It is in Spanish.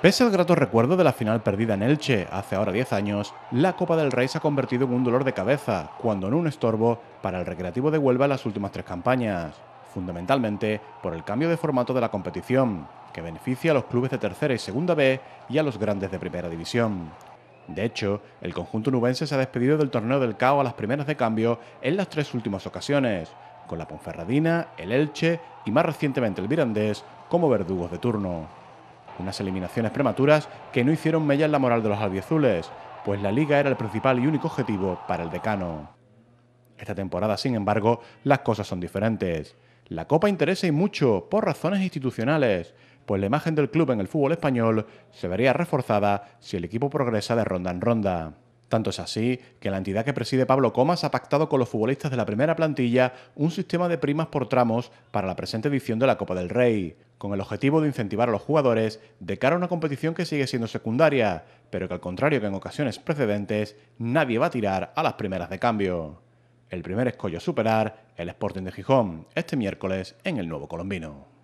Pese al grato recuerdo de la final perdida en Elche hace ahora 10 años, la Copa del Rey se ha convertido en un dolor de cabeza, cuando no un estorbo, para el Recreativo de Huelva en las últimas tres campañas, fundamentalmente por el cambio de formato de la competición, que beneficia a los clubes de tercera y segunda B y a los grandes de primera división. De hecho, el conjunto nubense se ha despedido del torneo del CAO a las primeras de cambio en las tres últimas ocasiones, con la Ponferradina, el Elche y más recientemente el mirandés como verdugos de turno. Unas eliminaciones prematuras que no hicieron mella en la moral de los albiazules, pues la liga era el principal y único objetivo para el decano. Esta temporada, sin embargo, las cosas son diferentes. La Copa interesa y mucho por razones institucionales, pues la imagen del club en el fútbol español se vería reforzada si el equipo progresa de ronda en ronda. Tanto es así que la entidad que preside Pablo Comas ha pactado con los futbolistas de la primera plantilla un sistema de primas por tramos para la presente edición de la Copa del Rey, con el objetivo de incentivar a los jugadores de cara a una competición que sigue siendo secundaria, pero que al contrario que en ocasiones precedentes, nadie va a tirar a las primeras de cambio. El primer escollo a superar, el Sporting de Gijón, este miércoles en el Nuevo Colombino.